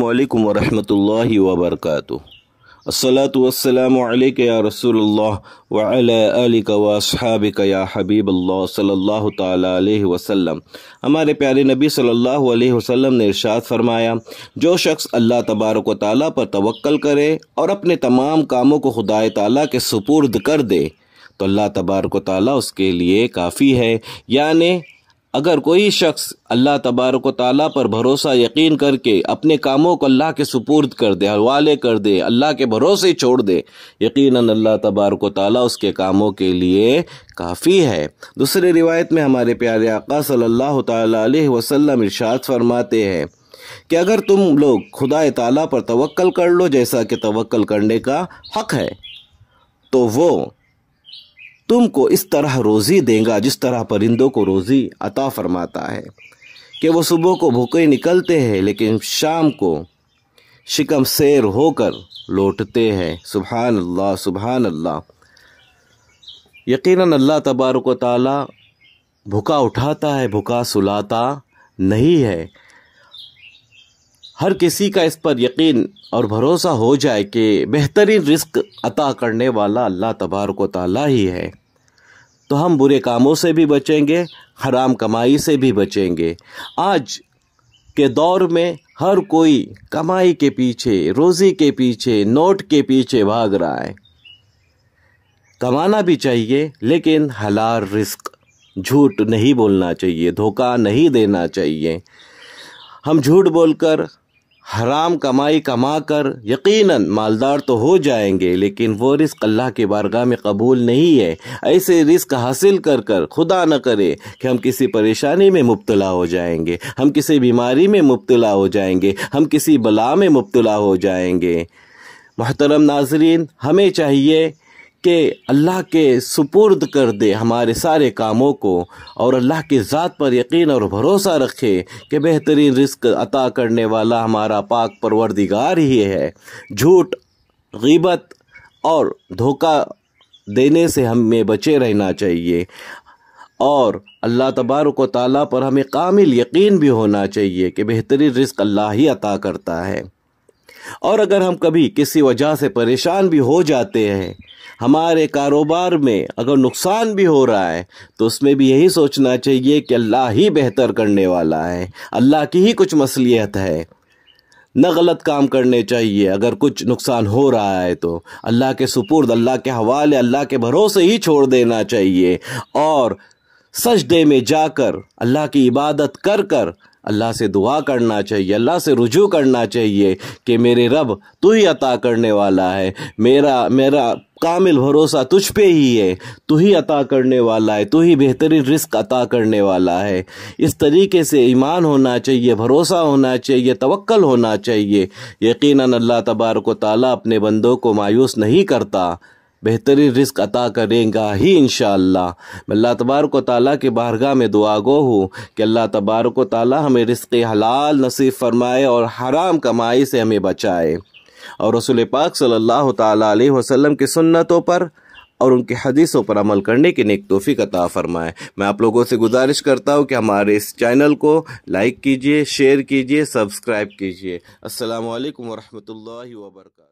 अल्लाम वरहमल वबरक असलातम या रसूल वसहाबिक या हबीब अल्लाह सल्ला वसम हमारे प्यारे नबी सल्लल्लाहु अलैहि वसल्लम ने इरशाद फरमाया जो शख्स अल्लाह तबारक ताली पर तवक्ल करे और अपने तमाम कामों को खुदा ताली के सुपुर्द कर दे तो अल्लाह तबारक ताली उसके लिए काफ़ी है यानि अगर कोई शख्स अल्लाह तबारक ताली पर भरोसा यकीन करके अपने कामों को अल्लाह के सुपुर्द कर दे हवाले कर दे अल्लाह के भरोसे छोड़ दे यकीन अल्लाह तबारक ताली उसके कामों के लिए काफ़ी है दूसरे रिवायत में हमारे प्यारे आका सल्लल्लाहु अलैहि वसल्लम इरशाद फरमाते हैं कि अगर तुम लोग खुदा ताला पर तवक्ल कर लो जैसा कि तवक्ल करने का हक है तो वो तुमको इस तरह रोज़ी देगा जिस तरह परिंदों को रोज़ी अता फरमाता है कि वो सुबह को भूखे निकलते हैं लेकिन शाम को शिकम सैर होकर लौटते हैं सुबहान अल्लाह सुबहान अल्लाह यकीनन अल्लाह तबारक ताला भूखा उठाता है भूखा सुलाता नहीं है हर किसी का इस पर यकीन और भरोसा हो जाए कि बेहतरीन रिस्क अता करने वाला अल्लाह तबारक ताला ही है तो हम बुरे कामों से भी बचेंगे हराम कमाई से भी बचेंगे आज के दौर में हर कोई कमाई के पीछे रोज़ी के पीछे नोट के पीछे भाग रहा है कमाना भी चाहिए लेकिन हलार रिस्क झूठ नहीं बोलना चाहिए धोखा नहीं देना चाहिए हम झूठ बोलकर हराम कमाई कमा कर यकीनन मालदार तो हो जाएंगे लेकिन वो रिस्क अल्लाह के बारगाह में कबूल नहीं है ऐसे रिस्क हासिल कर कर खुदा न करे कि हम किसी परेशानी में मुबतला हो जाएंगे हम किसी बीमारी में मुबतला हो जाएंगे हम किसी बला में मुबतला हो जाएंगे मोहतरम नाजरीन हमें चाहिए के अल्लाह के सुपुर्द कर दे हमारे सारे कामों को और अल्लाह की ज़ात पर यकीन और भरोसा रखे कि बेहतरीन रिस्क अता करने वाला हमारा पाक परवरदिगार ही है झूठ गीबत और धोखा देने से हमें बचे रहना चाहिए और अल्लाह तबारक ताली पर हमें कामिल यकीन भी होना चाहिए कि बेहतरीन रिस्क अल्लाह ही अता करता है और अगर हम कभी किसी वजह से परेशान भी हो जाते हैं हमारे कारोबार में अगर नुकसान भी हो रहा है तो उसमें भी यही सोचना चाहिए कि अल्लाह ही बेहतर करने वाला है अल्लाह की ही कुछ मसलियत है न गलत काम करने चाहिए अगर कुछ नुकसान हो रहा है तो अल्लाह के सुपुर्द अल्लाह के हवाले अल्लाह के भरोसे ही छोड़ देना चाहिए और सजदे में जाकर अल्लाह की इबादत कर कर अल्लाह से दुआ करना चाहिए अल्लाह से रुजू करना चाहिए कि मेरे रब तू ही अता करने वाला है मेरा मेरा कामिल भरोसा तुझ पे ही है तू ही अता करने वाला है तू ही बेहतरीन रिस्क अता करने वाला है इस तरीके से ईमान होना चाहिए भरोसा होना चाहिए तवक्ल होना चाहिए यकीनन अल्लाह तबारक ताली अपने बंदों को मायूस नहीं करता बेहतरीन रिस्क अता करेगा ही इन अल्लाह तबारक ताली के बारगाह में दुआ गो हूँ कि अल्लाह तबारक ताली हमें रिस्क हलाल नसीब फरमाए और हराम कमाई से हमें बचाए और रसुल पाक सल्लल्लाहु तसलम वसल्लम की सुन्नतों पर और उनके हदीसों पर अमल करने की नेक तोफ़ी अता फ़रमाएँ मैं आप लोगों से गुजारिश करता हूँ कि हमारे इस चैनल को लाइक कीजिए शेयर कीजिए सब्सक्राइब कीजिए असल वरहमल वर्का